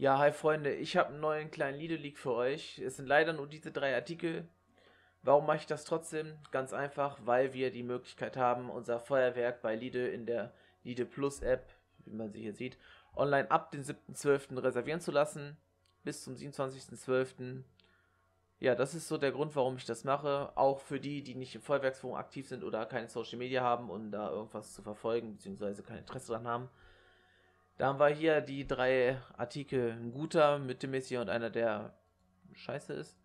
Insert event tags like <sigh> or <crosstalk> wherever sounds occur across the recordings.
Ja, hi Freunde, ich habe einen neuen kleinen Lidl-Leak für euch. Es sind leider nur diese drei Artikel. Warum mache ich das trotzdem? Ganz einfach, weil wir die Möglichkeit haben, unser Feuerwerk bei Lidl in der Lidl Plus App, wie man sie hier sieht, online ab dem 7.12. reservieren zu lassen. Bis zum 27.12. Ja, das ist so der Grund, warum ich das mache. Auch für die, die nicht im Feuerwerksforum aktiv sind oder keine Social Media haben um da irgendwas zu verfolgen, beziehungsweise kein Interesse daran haben. Da haben wir hier die drei Artikel. Ein guter, mittelmäßiger und einer, der scheiße ist.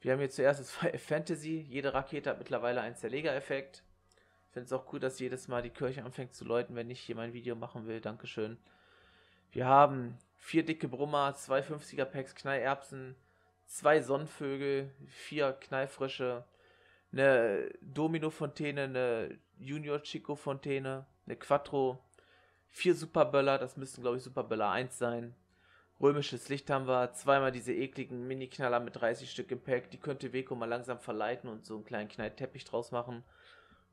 Wir haben hier zuerst das <laughs> Fantasy. Jede Rakete hat mittlerweile einen Zerlegereffekt. Ich finde es auch cool, dass jedes Mal die Kirche anfängt zu läuten, wenn ich hier mein Video machen will. Dankeschön. Wir haben vier dicke Brummer, zwei 50er Packs Knallerbsen, zwei Sonnenvögel, vier Knallfrische, eine Domino-Fontäne, eine Junior-Chico-Fontäne, eine Quattro, vier Superböller, das müssten glaube ich Superböller 1 sein. Römisches Licht haben wir, zweimal diese ekligen Mini-Knaller mit 30 Stück im Pack, die könnte Weko mal langsam verleiten und so einen kleinen Kneitteppich draus machen.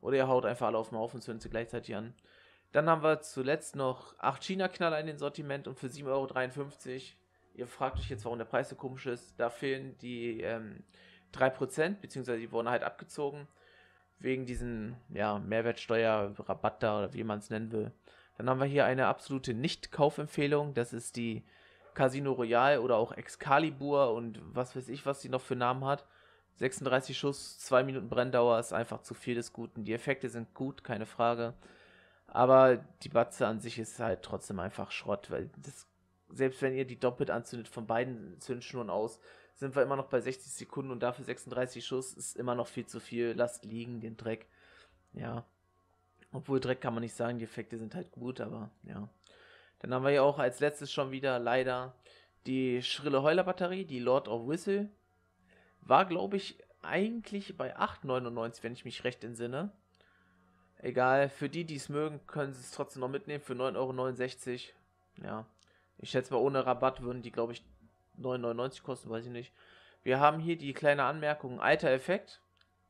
Oder ihr haut einfach alle auf den Haufen und zündet sie gleichzeitig an. Dann haben wir zuletzt noch 8 China-Knaller in den Sortiment und für 7,53 Euro. Ihr fragt euch jetzt, warum der Preis so komisch ist. Da fehlen die ähm, 3%, beziehungsweise die wurden halt abgezogen. Wegen diesen ja, Mehrwertsteuer, Rabatt da oder wie man es nennen will. Dann haben wir hier eine absolute Nicht-Kaufempfehlung. Das ist die Casino Royale oder auch Excalibur und was weiß ich, was die noch für Namen hat. 36 Schuss, 2 Minuten Brenndauer ist einfach zu viel des Guten. Die Effekte sind gut, keine Frage. Aber die Batze an sich ist halt trotzdem einfach Schrott, weil das, selbst wenn ihr die doppelt anzündet von beiden Zündschnuren aus, sind wir immer noch bei 60 Sekunden und dafür 36 Schuss ist immer noch viel zu viel. Lasst liegen den Dreck. Ja, obwohl Dreck kann man nicht sagen, die Effekte sind halt gut, aber ja. Dann haben wir ja auch als letztes schon wieder leider die schrille Heuler-Batterie, die Lord of Whistle. War, glaube ich, eigentlich bei 8,99, wenn ich mich recht entsinne. Egal, für die, die es mögen, können sie es trotzdem noch mitnehmen für 9,69 Euro. Ja, ich schätze mal, ohne Rabatt würden die, glaube ich, 9,99 kosten, weiß ich nicht. Wir haben hier die kleine Anmerkung, alter Effekt,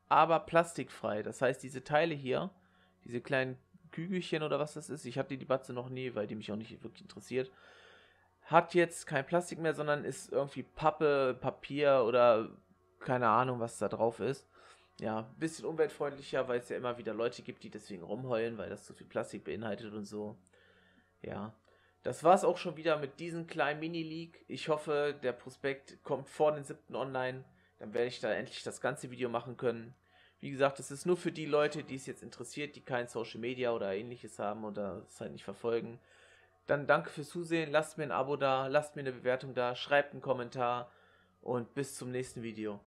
aber plastikfrei. Das heißt, diese Teile hier diese kleinen Kügelchen oder was das ist. Ich hatte die Batze noch nie, weil die mich auch nicht wirklich interessiert. Hat jetzt kein Plastik mehr, sondern ist irgendwie Pappe, Papier oder keine Ahnung, was da drauf ist. Ja, ein bisschen umweltfreundlicher, weil es ja immer wieder Leute gibt, die deswegen rumheulen, weil das zu viel Plastik beinhaltet und so. Ja. Das war es auch schon wieder mit diesem kleinen Mini-Leak. Ich hoffe, der Prospekt kommt vor den 7. online. Dann werde ich da endlich das ganze Video machen können. Wie gesagt, es ist nur für die Leute, die es jetzt interessiert, die kein Social Media oder ähnliches haben oder es halt nicht verfolgen. Dann danke fürs Zusehen, lasst mir ein Abo da, lasst mir eine Bewertung da, schreibt einen Kommentar und bis zum nächsten Video.